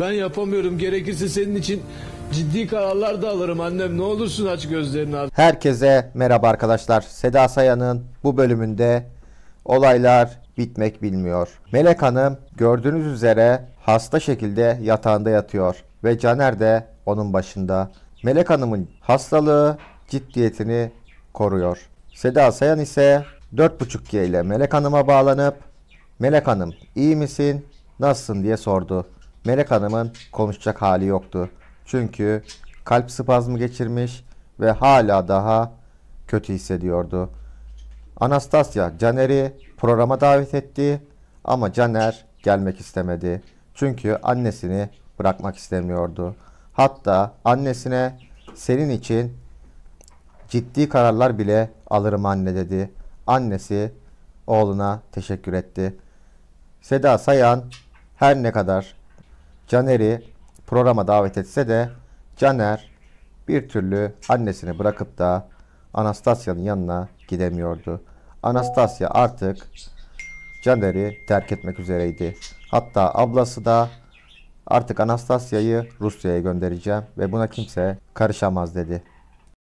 Ben yapamıyorum. Gerekirse senin için ciddi kararlar da alırım annem. Ne olursun aç gözlerini artık. Herkese merhaba arkadaşlar. Seda Sayan'ın bu bölümünde olaylar bitmek bilmiyor. Melek Hanım gördüğünüz üzere hasta şekilde yatağında yatıyor ve Caner de onun başında. Melek Hanım'ın hastalığı ciddiyetini koruyor. Seda Sayan ise 4.5G ile Melek Hanım'a bağlanıp Melek Hanım iyi misin, nasılsın diye sordu. Melek Hanım'ın konuşacak hali yoktu. Çünkü kalp spazmı geçirmiş ve hala daha kötü hissediyordu. Anastasya Caner'i programa davet etti ama Caner gelmek istemedi. Çünkü annesini bırakmak istemiyordu. Hatta annesine senin için ciddi kararlar bile alırım anne dedi. Annesi oğluna teşekkür etti. Seda Sayan her ne kadar Caner'i programa davet etse de Caner bir türlü annesini bırakıp da Anastasya'nın yanına gidemiyordu. Anastasya artık Caner'i terk etmek üzereydi. Hatta ablası da artık Anastasya'yı Rusya'ya göndereceğim ve buna kimse karışamaz dedi.